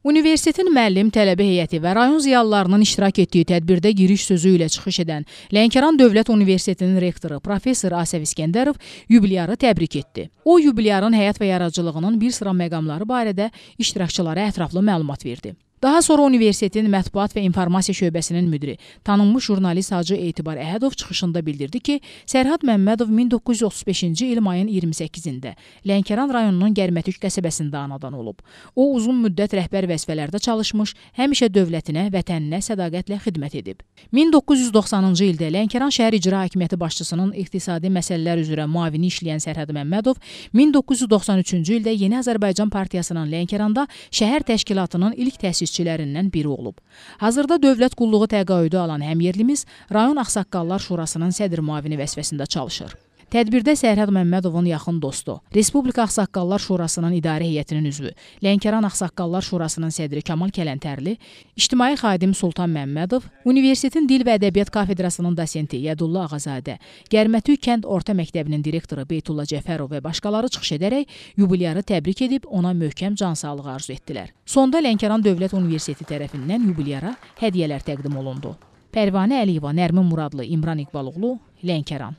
Universitetin müəllim, tələbə heyəti və rayon ziyalılarının iştirak etdiyi tədbirdə giriş sözü ilə çıxış edən Lənkəran Dövlət Universitetinin rektoru professor Asəv İskəndərov yubilyarı təbrik etdi. O yubilyarın həyat və yaradıcılığının bir sıra məqamları barədə iştirakçılara ətraflı məlumat verdi. Daha sonra universitetin mətbuat və informasiya şöbəsinin müdiri, tanınmış jurnalist Hacı Etibar Əhədov çıxışında bildirdi ki, Sərhad Məmmədov 1935-ci il mayın 28-də Lənkəran rayonunun Gərmətük qəsəbəsində anadan olub. O uzun müddət rəhbər vəzifələrdə çalışmış, həmişə dövlətinə, vətəninə sədaqətlə xidmət edib. 1990-cı ildə Lənkəran şəhər icra hakimiyyəti başçısının iqtisadi məsələlər üzrə müavini işləyən Sərhəd Məmmədov 1993-cü ildə Yeni Azərbaycan Partiyasının Lənkəranda şəhər təşkilatının ilk təsis işçilərindən biri olub. Hazırda dövlət qulluğu təqaüdü alan həmyerlimiz rayon Ağsaqqallar Şurasının sədr müavini vəzifəsində çalışır. Tədbirdə Sərhəd Məmmədovun yaxın dostu, Respublika Ağsaqqallar Şurasının idarə heyətinin üzvü, Lənkəran Ağsaqqallar Şurasının sədri Kamal Kələntərli, ictimai xadim Sultan Məmmədov, Universitetin Dil və Ədəbiyyat Kafedrasının dosenti Yədulla Ağazadə, Gərmətük kənd orta məktəbinin direktoru Beytullah Cəfərov və başqaları çıxış edərək yubilyarı təbrik edib ona möhkəm cansağlığı arzu etdilər. Sonda Lənkəran Dövlət Universiteti tərəfindən yubilyara hədiyyələr təqdim olundu. Pərvanə Əliyeva, Nərmin Muradlı, İmran İqbaloğlu, Lənkəran.